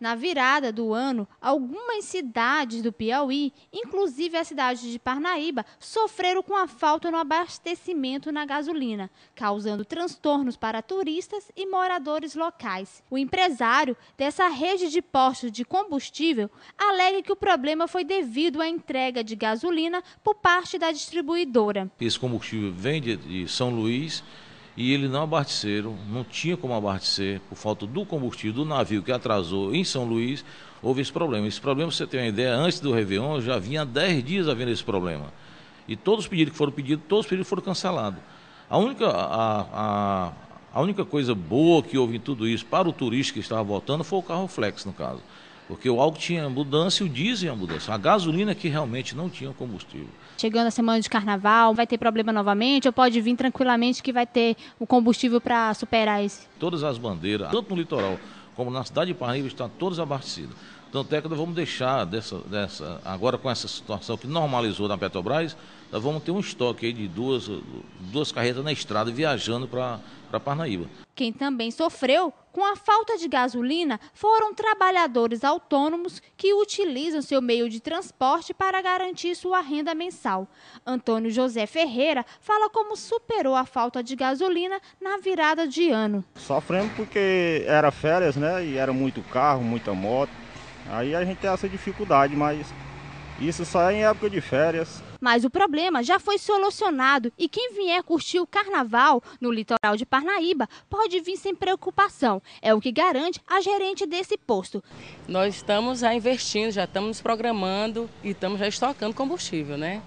Na virada do ano, algumas cidades do Piauí, inclusive a cidade de Parnaíba, sofreram com a falta no abastecimento na gasolina, causando transtornos para turistas e moradores locais. O empresário dessa rede de postos de combustível alega que o problema foi devido à entrega de gasolina por parte da distribuidora. Esse combustível vem de São Luís e eles não abasteceram, não tinha como abastecer, por falta do combustível do navio que atrasou em São Luís, houve esse problema. Esse problema, você tem uma ideia, antes do Réveillon já vinha há 10 dias havendo esse problema. E todos os pedidos que foram pedidos, todos os pedidos foram cancelados. A única, a, a, a única coisa boa que houve em tudo isso para o turista que estava voltando foi o carro flex, no caso. Porque o álcool tinha mudança e o diesel ia mudança. A gasolina que realmente não tinha combustível. Chegando a semana de carnaval, vai ter problema novamente ou pode vir tranquilamente que vai ter o combustível para superar isso? Todas as bandeiras, tanto no litoral como na cidade de Parnaíba, estão todas abastecidas. Tanto é que nós vamos deixar dessa, dessa, agora com essa situação que normalizou na Petrobras, nós vamos ter um estoque de duas, duas carretas na estrada viajando para Parnaíba. Quem também sofreu com a falta de gasolina foram trabalhadores autônomos que utilizam seu meio de transporte para garantir sua renda mensal. Antônio José Ferreira fala como superou a falta de gasolina na virada de ano. Sofremos porque era férias, né? E era muito carro, muita moto. Aí a gente tem essa dificuldade, mas isso só é em época de férias. Mas o problema já foi solucionado e quem vier curtir o carnaval no litoral de Parnaíba pode vir sem preocupação. É o que garante a gerente desse posto. Nós estamos já investindo, já estamos programando e estamos já estocando combustível, né?